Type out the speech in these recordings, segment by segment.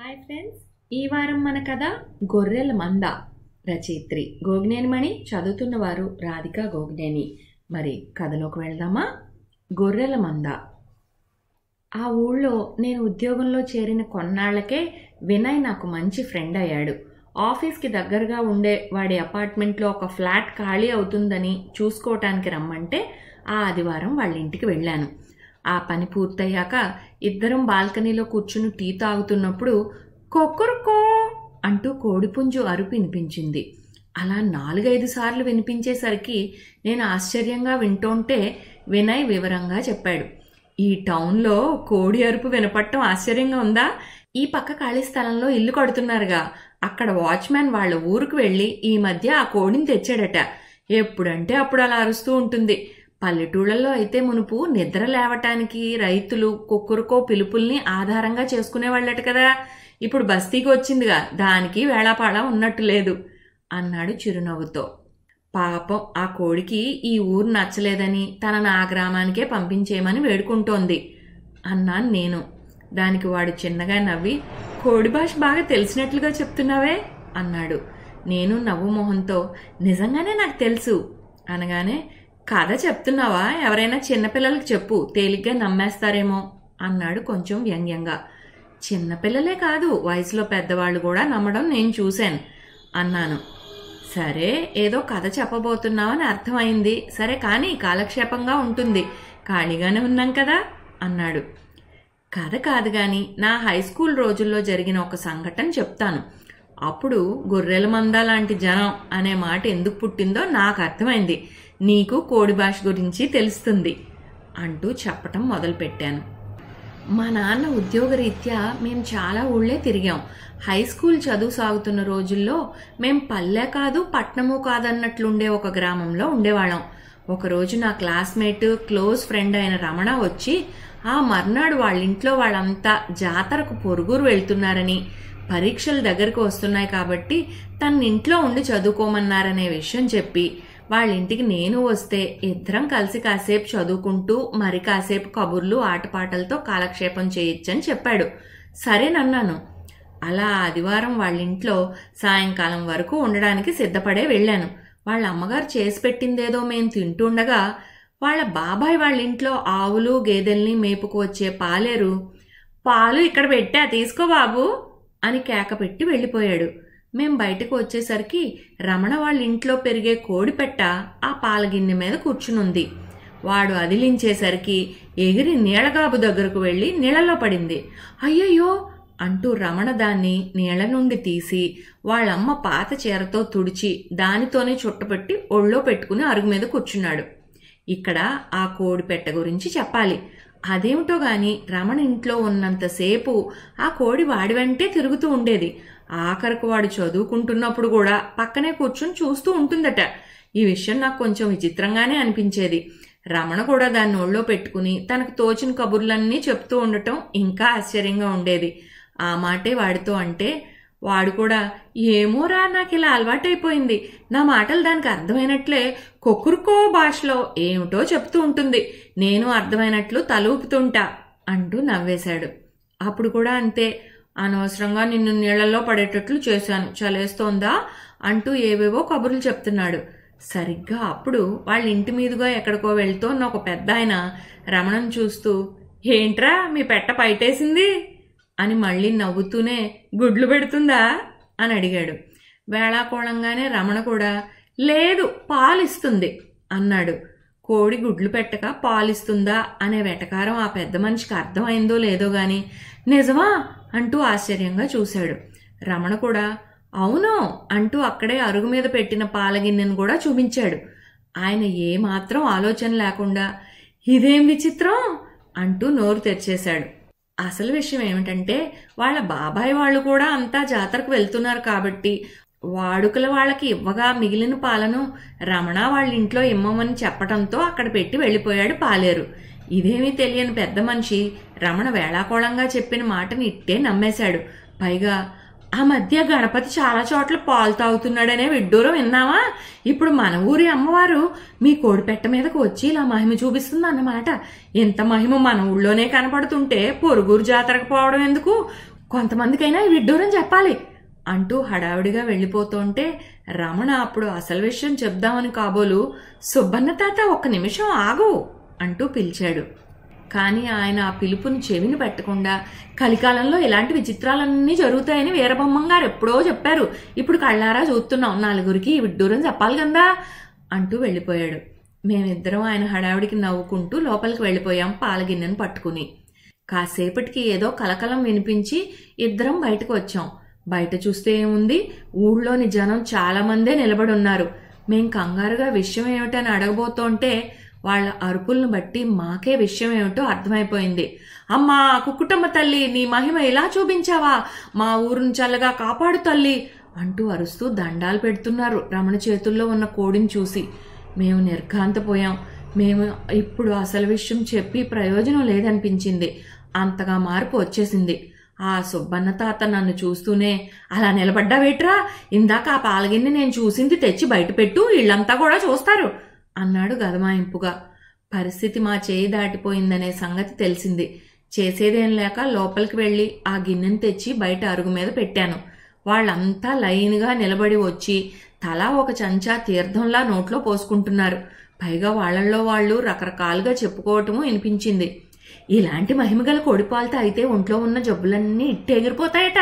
hi friends ఈ వారం మన కథ గొర్రెల మంద రచయిత్రి గోగ్నేనిమణి చదువుతున్నవారు రాధిక గోగ్నేని మరి కథలోకి వెళ్దామా గొర్రెల మంద ఆ ఊళ్ళో నేను ఉద్యోగంలో చేరిన కొన్నాళ్లకే వినయ్ నాకు మంచి ఫ్రెండ్ అయ్యాడు ఆఫీస్కి దగ్గరగా ఉండే వాడి అపార్ట్మెంట్లో ఒక ఫ్లాట్ ఖాళీ అవుతుందని చూసుకోవటానికి రమ్మంటే ఆ ఆదివారం వాళ్ళ ఇంటికి వెళ్ళాను ఆ పని పూర్తయ్యాక ఇద్దరం బాల్కనీలో కూర్చుని టీ తాగుతున్నప్పుడు కొక్కరుకో అంటూ కోడిపుంజు అరుపు వినిపించింది అలా నాలుగైదు సార్లు వినిపించేసరికి నేను ఆశ్చర్యంగా వింటుంటే వినయ్ వివరంగా చెప్పాడు ఈ టౌన్లో కోడి అరుపు వినపడటం ఆశ్చర్యంగా ఉందా ఈ పక్క ఖాళీ స్థలంలో ఇల్లు కడుతున్నారుగా అక్కడ వాచ్మ్యాన్ వాళ్ళ ఊరికి వెళ్ళి ఈ మధ్య ఆ కోడిని తెచ్చాడట ఎప్పుడంటే అప్పుడు అలా అరుస్తూ ఉంటుంది పల్లెటూళ్ళలో అయితే మునుపు నిద్ర లేవటానికి రైతులు కుక్కరుకో పిలుపుల్ని ఆధారంగా చేసుకునేవాళ్ళట కదా ఇప్పుడు బస్తీకి వచ్చిందిగా దానికి వేళాపాళ ఉన్నట్టు లేదు అన్నాడు చిరునవ్వుతో పాపం ఆ కోడికి ఈ ఊరు నచ్చలేదని తన నా గ్రామానికే పంపించేయమని వేడుకుంటోంది అన్నాను నేను దానికి వాడు చిన్నగా నవ్వి కోడి భాష బాగా తెలిసినట్లుగా చెప్తున్నావే అన్నాడు నేను నవ్వు మొహంతో నిజంగానే నాకు తెలుసు అనగానే కథ చెప్తున్నావా ఎవరైనా చిన్నపిల్లలకు చెప్పు తేలిగ్గా నమ్మేస్తారేమో అన్నాడు కొంచెం వ్యంగ్యంగా చిన్నపిల్లలే కాదు వయసులో పెద్దవాళ్ళు కూడా నమ్మడం నేను చూశాను అన్నాను సరే ఏదో కథ చెప్పబోతున్నావని అర్థమైంది సరే కానీ కాలక్షేపంగా ఉంటుంది ఖాళీగానే ఉన్నాం కదా అన్నాడు కథ కాదు కానీ నా హై స్కూల్ రోజుల్లో జరిగిన ఒక సంఘటన చెప్తాను అప్పుడు గొర్రెల మంద లాంటి జనం అనే మాట ఎందుకు పుట్టిందో నాకు అర్థమైంది నీకు కోడి భాష గురించి తెలుస్తుంది అంటూ చెప్పటం మొదలుపెట్టాను మా నాన్న ఉద్యోగరీత్యా మేము చాలా ఊళ్ళే తిరిగాం హై స్కూల్ చదువు సాగుతున్న రోజుల్లో మేం పల్లె కాదు పట్నము కాదన్నట్లుండే ఒక గ్రామంలో ఉండేవాళ్ళం ఒకరోజు నా క్లాస్మేట్ క్లోజ్ ఫ్రెండ్ అయిన రమణ వచ్చి ఆ మర్నాడు వాళ్ళ ఇంట్లో వాళ్ళంతా జాతరకు పొరుగురు వెళ్తున్నారని పరీక్షలు దగ్గరకు వస్తున్నాయి కాబట్టి తన్నింట్లో ఉండి చదువుకోమన్నారనే విషయం చెప్పి వాళ్ళ ఇంటికి నేను వస్తే ఇద్దరం కలిసి కాసేపు చదువుకుంటూ మరి కాసేపు కబుర్లు ఆటపాటలతో కాలక్షేపం చేయొచ్చని చెప్పాడు సరేనన్నాను అలా ఆదివారం వాళ్ళ ఇంట్లో సాయంకాలం వరకు ఉండడానికి సిద్ధపడే వెళ్ళాను వాళ్ళ అమ్మగారు చేసి పెట్టిందేదో మేము తింటుండగా వాళ్ళ బాబాయ్ వాళ్ళ ఇంట్లో ఆవులు గేదెల్ని మేపుకు వచ్చే పాలేరు పాలు ఇక్కడ పెట్టా తీసుకో బాబు అని కేక పెట్టి వెళ్ళిపోయాడు మేం బయటకు వచ్చేసరికి రమణ వాళ్ళ ఇంట్లో పెరిగే కోడిపెట్ట ఆ పాలగిన్నె మీద కూర్చునుంది వాడు అదిలించేసరికి ఎగిరి నీళ్ళగాబు దగ్గరకు వెళ్ళి నీళ్ళలో పడింది అయ్యయ్యో అంటూ రమణ దాన్ని నీళ్ల నుండి తీసి వాళ్ళమ్మ పాత చీరతో తుడిచి దానితోనే చుట్టపెట్టి ఒళ్ళో పెట్టుకుని అరుగు మీద కూర్చున్నాడు ఇక్కడ ఆ కోడి పెట్ట గురించి చెప్పాలి అదేమిటో గాని రమణ ఇంట్లో ఉన్నంతసేపు ఆ కోడి వాడి వెంటే తిరుగుతూ ఉండేది ఆఖరకు వాడు చదువుకుంటున్నప్పుడు కూడా పక్కనే కూర్చుని చూస్తూ ఉంటుందట ఈ విషయం నాకు కొంచెం విచిత్రంగానే అనిపించేది రమణ కూడా దాన్ని ఒళ్ళో పెట్టుకుని తనకు తోచిన కబుర్లన్నీ చెప్తూ ఉండటం ఇంకా ఆశ్చర్యంగా ఉండేది ఆ మాటే వాడితో అంటే వాడు కూడా ఏమోరా నాకు ఇలా అలవాటైపోయింది నా మాటలు దానికి అర్థమైనట్లే కొకురుకో భాషలో ఏమిటో చెప్తూ ఉంటుంది నేను అర్థమైనట్లు తలూపుతుంటా అంటూ నవ్వేశాడు అప్పుడు కూడా అంతే అనవసరంగా నిన్ను నీళ్లలో పడేటట్లు చేశాను చలేస్తోందా అంటూ ఏవేవో కబుర్లు చెప్తున్నాడు సరిగ్గా అప్పుడు వాళ్ళ ఇంటి మీదుగా ఎక్కడికో వెళ్తూ ఉన్న ఒక పెద్ద ఆయన రమణం చూస్తూ ఏంట్రా మీ పెట్ట పైటేసింది అని మళ్ళీ నవ్వుతూనే గుడ్లు పెడుతుందా అని అడిగాడు వేళాకోళంగానే రమణ కూడా లేదు పాలిస్తుంది అన్నాడు కోడి గుడ్లు పెట్టక పాలిస్తుందా అనే వెటకారం ఆ పెద్ద మనిషికి అర్థమైందో లేదో గాని నిజమా అంటూ ఆశ్చర్యంగా చూశాడు రమణ కూడా అవును అంటూ అక్కడే అరుగు మీద పెట్టిన పాలగిన్నెను కూడా చూపించాడు ఆయన ఏమాత్రం ఆలోచన లేకుండా ఇదేం విచిత్రం అంటూ నోరు తెరిచేశాడు అసలు విషయం ఏమిటంటే వాళ్ళ బాబాయ్ వాళ్ళు కూడా అంతా జాతరకు వెళ్తున్నారు కాబట్టి వాడుకల వాళ్ళకి ఇవ్వగా మిగిలిన పాలను రమణ వాళ్ళ ఇంట్లో ఇమ్మమని చెప్పడంతో అక్కడ పెట్టి వెళ్ళిపోయాడు పాలేరు ఇదేమీ తెలియని పెద్ద మనిషి రమణ వేళాకోళంగా చెప్పిన మాటని ఇట్టే నమ్మేశాడు పైగా ఆ మధ్య గణపతి చాలా చోట్ల పాలు తాగుతున్నాడనే విడ్డూరం విన్నావా ఇప్పుడు మన ఊరి అమ్మవారు మీ కోడిపెట్ట మీదకు వచ్చి ఇలా మహిమ చూపిస్తుంది అన్నమాట ఇంత మహిమ మన ఊళ్ళోనే కనపడుతుంటే పొరుగురు జాతరకు పోవడం ఎందుకు కొంతమందికైనా ఈ విడ్డూరం చెప్పాలి అంటూ హడావిడిగా వెళ్ళిపోతుంటే రమణ అప్పుడు అసలు విషయం చెప్దామని కాబోలు సుబ్బన్న తాత ఒక్క నిమిషం ఆగు అంటూ పిలిచాడు కానీ ఆయన ఆ పిలుపుని చెవిని పెట్టకుండా కలికాలంలో ఇలాంటి విచిత్రాలన్నీ జరుగుతాయని వీరబొమ్మం గారు ఎప్పుడో చెప్పారు ఇప్పుడు కళ్ళారా చూస్తున్నాం నలుగురికి విడ్డూరం చెప్పాలి కదా అంటూ వెళ్ళిపోయాడు మేమిద్దరం ఆయన హడావిడికి నవ్వుకుంటూ లోపలికి వెళ్ళిపోయాం పాలగిన్నెను పట్టుకుని కాసేపటికి ఏదో కలకలం వినిపించి ఇద్దరం బయటకు వచ్చాం బయట చూస్తే ఏముంది ఊళ్ళోని జనం చాలామందే నిలబడున్నారు మేం కంగారుగా విషయం ఏమిటని అడగబోతుంటే వాళ్ళ అరుపులను బట్టి మాకే విషయం ఏమిటో అర్థమైపోయింది అమ్మా కుటుంబ తల్లి నీ మహిమ ఎలా చూపించావా మా ఊరును చల్లగా కాపాడు తల్లి అంటూ అరుస్తూ దండాలు పెడుతున్నారు రమణ చేతుల్లో ఉన్న కోడిని చూసి మేము నిర్ఘాంతపోయాం మేము ఇప్పుడు అసలు విషయం చెప్పి ప్రయోజనం లేదనిపించింది అంతగా మార్పు వచ్చేసింది ఆ సుబ్బన్న తాత నన్ను చూస్తూనే అలా నిలబడ్డా వేట్రా ఇందాక ఆ పాలగిన్ని నేను చూసింది తెచ్చి బయట పెట్టు వీళ్ళంతా కూడా చూస్తారు అన్నాడు గదమాయింపుగా పరిస్థితి మా చేయి దాటిపోయిందనే సంగతి తెలిసింది చేసేదేం లేక లోపలికి వెళ్ళి ఆ గిన్నెను తెచ్చి బయట అరుగు మీద పెట్టాను వాళ్ళంతా లైన్గా నిలబడి వచ్చి తలా ఒక చంచా తీర్థంలా నోట్లో పోసుకుంటున్నారు పైగా వాళ్ళల్లో వాళ్ళు రకరకాలుగా చెప్పుకోవటము వినిపించింది ఇలాంటి మహిమగల కొడిపాలతో అయితే ఒంట్లో ఉన్న జబ్బులన్నీ ఇట్టెగిరిపోతాయట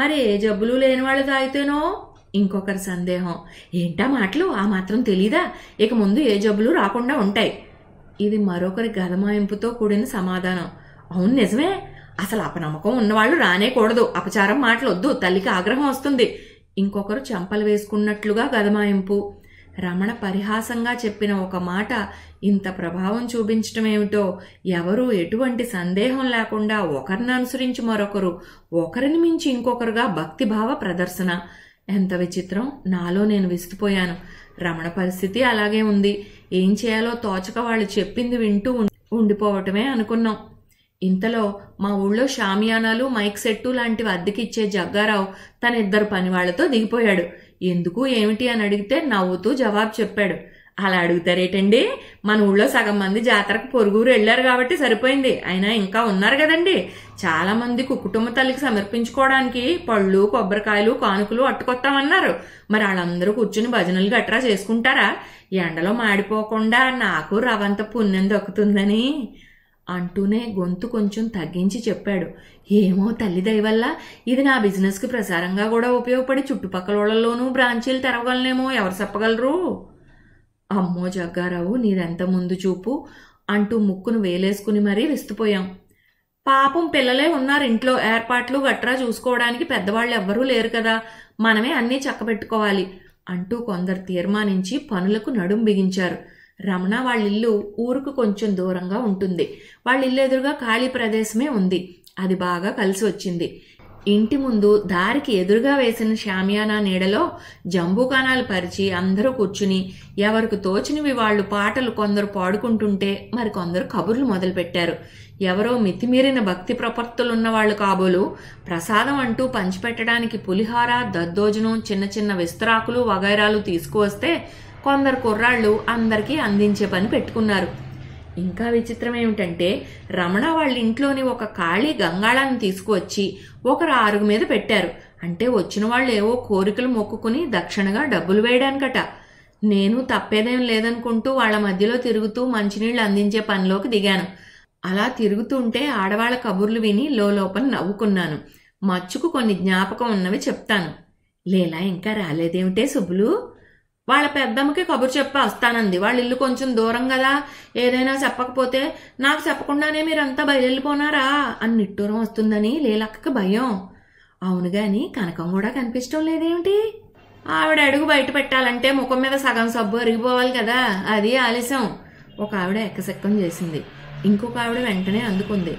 మరి ఏ జబ్బులు లేని వాళ్ళు తాగితేనో ఇంకొకరి సందేహం ఏంటా మాటలు ఆ మాత్రం తెలీదా ఇక ముందు ఏ జబ్బులు రాకుండా ఉంటాయి ఇది మరొకరి గదమాయింపుతో కూడిన సమాధానం అవును నిజమే అసలు అపనమ్మకం ఉన్నవాళ్ళు రానేకూడదు అపచారం మాటలొద్దు తల్లికి ఆగ్రహం వస్తుంది ఇంకొకరు చెంపలు వేసుకున్నట్లుగా గదమాయింపు రమణ పరిహాసంగా చెప్పిన ఒక మాట ఇంత ప్రభావం చూపించటమేమిటో ఎవరూ ఎటువంటి సందేహం లేకుండా ఒకరిని అనుసరించి మరొకరు ఒకరిని మించి ఇంకొకరుగా భక్తిభావ ప్రదర్శన ఎంత విచిత్రం నాలో నేను విసిగిపోయాను రమణ పరిస్థితి అలాగే ఉంది ఏం చేయాలో తోచక వాళ్ళు చెప్పింది వింటూ ఉండిపోవటమే అనుకున్నాం ఇంతలో మా ఊళ్ళో షామియానాలు మైక్ సెట్టు లాంటివి అద్దెకిచ్చే జగ్గారావు తన ఇద్దరు పనివాళ్లతో దిగిపోయాడు ఎందుకు ఏమిటి అని అడిగితే నవ్వుతూ జవాబు చెప్పాడు అలా అడుగుతారేటండి మన ఊళ్ళో సగం మంది జాతరకు పొరుగురు వెళ్ళారు కాబట్టి సరిపోయింది అయినా ఇంకా ఉన్నారు కదండి చాలా మంది కుటుంబ తల్లికి సమర్పించుకోవడానికి పళ్ళు కొబ్బరికాయలు కానుకలు అట్టుకొస్తామన్నారు మరి వాళ్ళందరూ కూర్చుని భజనలు గట్రా చేసుకుంటారా ఎండలో మాడిపోకుండా నాకు రవంత పుణ్యం దక్కుతుందని అంటూనే గొంతు కొంచెం తగ్గించి చెప్పాడు ఏమో తల్లి వల్ల ఇది నా బిజినెస్కి ప్రసారంగా కూడా ఉపయోగపడి చుట్టుపక్కల వాళ్ళలోనూ బ్రాంచీలు తెరవగలనేమో ఎవరు చెప్పగలరు అమ్మో జగ్గారావు నీదెంత ముందు చూపు అంటూ ముక్కును వేలేసుకుని మరీ విస్తుపోయాం పాపం పిల్లలే ఉన్నారు ఇంట్లో ఏర్పాట్లు గట్రా చూసుకోవడానికి పెద్దవాళ్ళు ఎవ్వరూ లేరు కదా మనమే అన్నీ చక్కబెట్టుకోవాలి అంటూ కొందరు తీర్మానించి పనులకు నడుం బిగించారు రమణ వాళ్ళ ఇల్లు ఊరుకు కొంచెం దూరంగా ఉంటుంది వాళ్ళ ఎదురుగా ఖాళీ ప్రదేశమే ఉంది అది బాగా కలిసి వచ్చింది ఇంటి ముందు దారికి ఎదురుగా వేసిన శామియానా నీడలో జంబూకానాలు పరిచి అందరూ కూర్చుని ఎవరికి తోచినవి వాళ్ళు పాటలు కొందరు పాడుకుంటుంటే మరి కొందరు కబుర్లు మొదలుపెట్టారు ఎవరో మితిమీరిన భక్తి ప్రపత్తులున్న వాళ్ళు కాబోలు ప్రసాదం అంటూ పంచిపెట్టడానికి పులిహార దద్దోజనం చిన్న చిన్న విస్తరాకులు వగైరాలు తీసుకువస్తే కొందరు కుర్రాళ్ళు అందరికీ అందించే పని పెట్టుకున్నారు ఇంకా విచిత్రం ఏమిటంటే రమణ వాళ్ళ ఇంట్లోని ఒక ఖాళీ గంగాళాన్ని తీసుకువచ్చి ఒకరు ఆరుగు మీద పెట్టారు అంటే వచ్చిన వాళ్ళు ఏవో కోరికలు మొక్కుకుని దక్షిణగా డబ్బులు వేయడానికట నేను తప్పేదేం లేదనుకుంటూ వాళ్ళ మధ్యలో తిరుగుతూ మంచినీళ్ళు అందించే పనిలోకి దిగాను అలా తిరుగుతుంటే ఆడవాళ్ల కబుర్లు విని లోపల నవ్వుకున్నాను మచ్చుకు కొన్ని జ్ఞాపకం ఉన్నవి చెప్తాను లేలా ఇంకా రాలేదేమిటే సుబ్బులు వాళ్ళ పెద్దమ్మకి కబురు చెప్పి వస్తానంది వాళ్ళ ఇల్లు కొంచెం దూరం కదా ఏదైనా చెప్పకపోతే నాకు చెప్పకుండానే మీరంతా బయలుపోనారా అని నిట్టూరం వస్తుందని లీలక్కకి భయం అవును గాని కనకం కూడా కనిపించడం లేదేమిటి ఆవిడ అడుగు బయట పెట్టాలంటే ముఖం మీద సగం సబ్బు అరిగిపోవాలి కదా అది ఆలస్యం ఒక ఆవిడ ఎక్కసెక్కం చేసింది ఇంకొక ఆవిడ వెంటనే అందుకుంది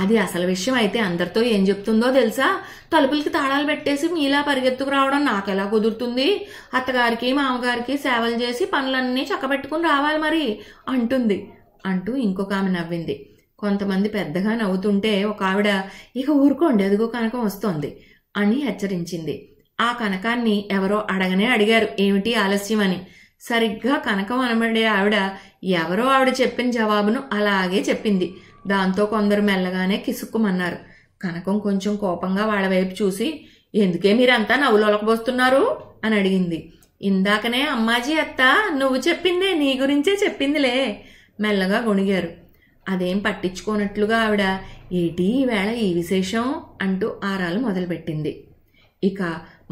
అది అసలు విషయం అయితే అందరితో ఏం చెప్తుందో తెలుసా తలుపులకి తాళాలు పెట్టేసి మీలా పరిగెత్తుకు రావడం నాకెలా కుదురుతుంది అత్తగారికి మామగారికి సేవలు చేసి పనులన్నీ చక్కబెట్టుకుని రావాలి మరి అంటుంది అంటూ ఇంకొక ఆమె నవ్వింది కొంతమంది పెద్దగా నవ్వుతుంటే ఒక ఆవిడ ఇక ఊరుకోండి అదిగో కనకం వస్తోంది అని హెచ్చరించింది ఆ కనకాన్ని ఎవరో అడగనే అడిగారు ఏమిటి ఆలస్యం అని సరిగ్గా కనకం అనబడే ఆవిడ ఎవరో ఆవిడ చెప్పిన జవాబును అలాగే చెప్పింది దాంతో కొందరు మెల్లగానే కిసుక్కుమన్నారు కనకం కొంచెం కోపంగా వాళ్ళ వైపు చూసి ఎందుకే మీరంతా నవ్వులొలకబోస్తున్నారు అని అడిగింది ఇందాకనే అమ్మాజీ అత్త నువ్వు చెప్పిందే నీ గురించే చెప్పిందిలే మెల్లగా గొణిగారు అదేం పట్టించుకోనట్లుగా ఆవిడ ఏటి ఈవేళ ఈ విశేషం అంటూ ఆరాలు మొదలుపెట్టింది ఇక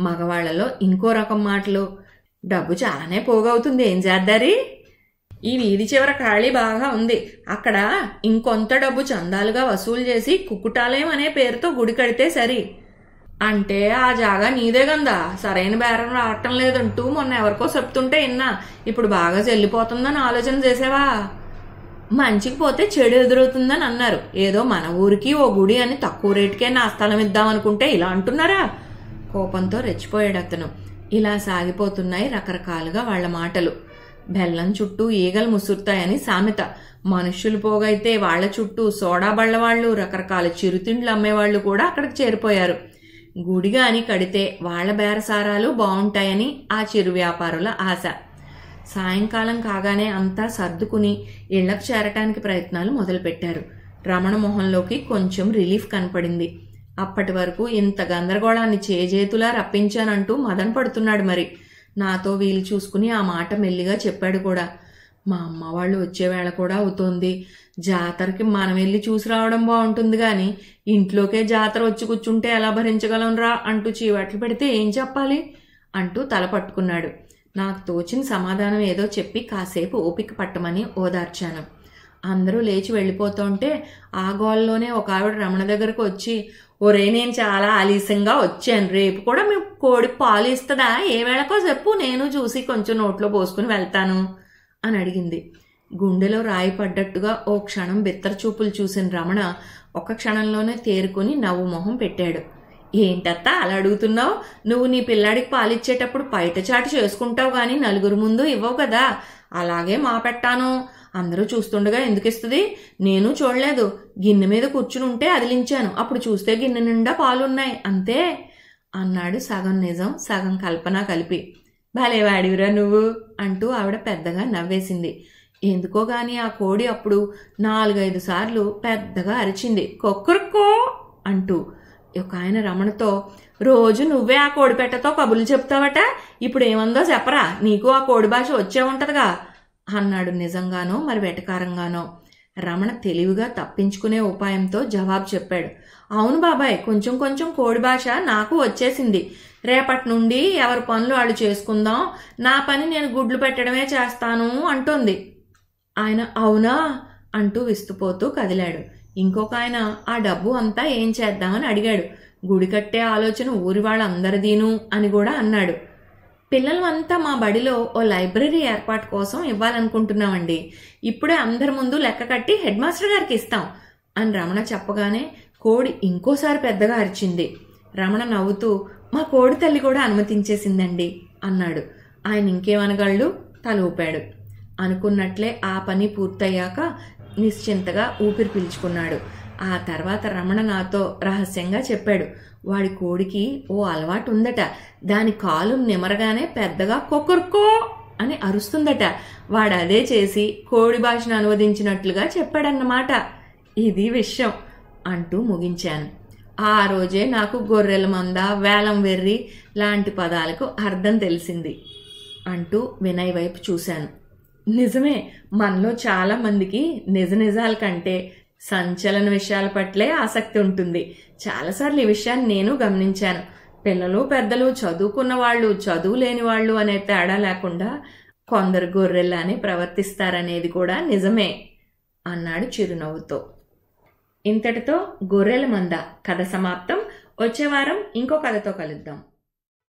మగవాళ్లలో ఇంకో రకం మాటలు డబ్బు చాలానే పోగవుతుంది ఏం చేద్దారీ ఈ వీధి చివర ఖాళీ బాగా ఉంది అక్కడ ఇంకొంత డబ్బు చందాలుగా వసూలు చేసి కుక్కుటాలయం అనే పేరుతో గుడి కడితే సరి అంటే ఆ జాగా నీదే గందా సరైన బేరం రావటం లేదంటూ మొన్న ఎవరికో చెప్తుంటే ఇన్నా ఇప్పుడు బాగా చెల్లిపోతుందని ఆలోచన చేసేవా మంచికి పోతే చెడు ఎదురవుతుందని అన్నారు ఏదో మన ఊరికి ఓ గుడి అని తక్కువ రేటుకే నా స్థలం ఇద్దామనుకుంటే ఇలా అంటున్నారా కోపంతో రెచ్చిపోయాడు అతను ఇలా సాగిపోతున్నాయి రకరకాలుగా వాళ్ల మాటలు బెల్లం చుట్టూ ఈగలు ముసురుతాయని సామెత మనుష్యులు పోగైతే వాళ్ల చుట్టూ సోడా బళ్ళవాళ్ళు రకరకాల చిరుతిండ్లు అమ్మేవాళ్ళు కూడా అక్కడికి చేరిపోయారు గుడిగా అని కడితే వాళ్ల బేరసారాలు బాగుంటాయని ఆ చిరు వ్యాపారుల ఆశ సాయంకాలం కాగానే అంతా సర్దుకుని ఇళ్లకు చేరటానికి ప్రయత్నాలు మొదలుపెట్టారు రమణ మొహంలోకి కొంచెం రిలీఫ్ కనపడింది అప్పటి వరకు ఇంత గందరగోళాన్ని చేజేతులా రప్పించానంటూ మదన పడుతున్నాడు మరి నాతో వీలు చూసుకుని ఆ మాట మెల్లిగా చెప్పాడు కూడా మా అమ్మ వాళ్ళు వచ్చేవేళ కూడా అవుతోంది జాతరకి మనం వెళ్ళి చూసి రావడం బాగుంటుంది కానీ ఇంట్లోకే జాతర వచ్చి కూర్చుంటే ఎలా భరించగలంరా అంటూ చీవాట్లు పెడితే ఏం చెప్పాలి అంటూ తల పట్టుకున్నాడు నాకు తోచిన సమాధానం ఏదో చెప్పి కాసేపు ఓపిక పట్టమని ఓదార్చాను అందరూ లేచి వెళ్ళిపోతుంటే ఆ గోల్లోనే ఒక ఆవిడ రమణ దగ్గరకు వచ్చి ఒరే నేను చాలా ఆలస్యంగా వచ్చాను రేపు కూడా మీ కోడి పాలు ఇస్తుందా ఏ వేళకో చెప్పు నేను చూసి కొంచెం నోట్లో పోసుకుని వెళ్తాను అని అడిగింది గుండెలో రాయి పడ్డట్టుగా ఓ క్షణం బిత్తర చూపులు చూసిన రమణ ఒక క్షణంలోనే తేరుకుని నవ్వు మొహం పెట్టాడు ఏంటత్తా అలా అడుగుతున్నావు నువ్వు నీ పిల్లాడికి పాలిచ్చేటప్పుడు బయట చాటు చేసుకుంటావు కానీ నలుగురు ముందు ఇవ్వవు కదా అలాగే మా పెట్టాను అందరూ చూస్తుండగా ఎందుకు ఇస్తుంది నేను చూడలేదు గిన్నె మీద కూర్చుని ఉంటే అదిలించాను అప్పుడు చూస్తే గిన్నె నిండా పాలున్నాయి అంతే అన్నాడు సగం నిజం సగం కల్పన కలిపి భలే వాడివిరా నువ్వు అంటూ ఆవిడ పెద్దగా నవ్వేసింది ఎందుకో గాని ఆ కోడి అప్పుడు నాలుగైదు సార్లు పెద్దగా అరిచింది కొక్కరుకో అంటూ ఒక ఆయన రమణతో రోజు నువ్వే ఆ కోడిపెట్టతో కబుర్లు చెప్తావట ఇప్పుడు ఏమందో చెప్పరా నీకు ఆ కోడి భాష వచ్చే ఉంటదిగా అన్నాడు నిజంగానో మరి వెటకారంగానో రమణ తెలివిగా తప్పించుకునే ఉపాయంతో జవాబు చెప్పాడు అవును బాబాయ్ కొంచెం కొంచెం కోడి భాష నాకు వచ్చేసింది రేపటి నుండి ఎవరి పనులు వాళ్ళు చేసుకుందాం నా పని నేను గుడ్లు పెట్టడమే చేస్తాను అంటుంది ఆయన అవునా అంటూ విస్తుపోతూ కదిలాడు ఇంకొక ఆయన ఆ డబ్బు అంతా ఏం చేద్దామని అడిగాడు గుడి కట్టే ఆలోచన ఊరి వాళ్ళందరిదీను అని కూడా అన్నాడు పిల్లలంతా మా బడిలో ఓ లైబ్రరీ ఏర్పాటు కోసం ఇవ్వాలనుకుంటున్నామండి ఇప్పుడే అందరి ముందు లెక్క కట్టి హెడ్ మాస్టర్ గారికి ఇస్తాం అని రమణ చెప్పగానే కోడి ఇంకోసారి పెద్దగా అరిచింది రమణ నవ్వుతూ మా కోడి తల్లి కూడా అనుమతించేసిందండి అన్నాడు ఆయన ఇంకేమనగళ్ళు తల ఊపాడు అనుకున్నట్లే ఆ పని పూర్తయ్యాక నిశ్చింతగా ఊపిరి పీల్చుకున్నాడు ఆ తర్వాత రమణ నాతో రహస్యంగా చెప్పాడు వాడి కోడికి ఓ అలవాటు ఉందట దాని కాలు నిమరగానే పెద్దగా కొకర్కో అని అరుస్తుందట వాడు అదే చేసి కోడి భాషను అనువదించినట్లుగా చెప్పాడన్నమాట ఇది విషయం అంటూ ముగించాను ఆ రోజే నాకు గొర్రెల మంద వేలం వెర్రి లాంటి పదాలకు అర్థం తెలిసింది అంటూ వినయ్ వైపు చూశాను నిజమే మనలో చాలామందికి నిజ నిజాల కంటే సంచలన విషయాల పట్లే ఆసక్తి ఉంటుంది చాలాసార్లు ఈ విషయాన్ని నేను గమనించాను పిల్లలు పెద్దలు చదువుకున్న వాళ్ళు చదువు లేని వాళ్ళు అనే తేడా లేకుండా కొందరు గొర్రెల్లానే ప్రవర్తిస్తారనేది కూడా నిజమే అన్నాడు చిరునవ్వుతో ఇంతటితో గొర్రెల మంద కథ సమాప్తం వచ్చే వారం ఇంకో కథతో కలుద్దాం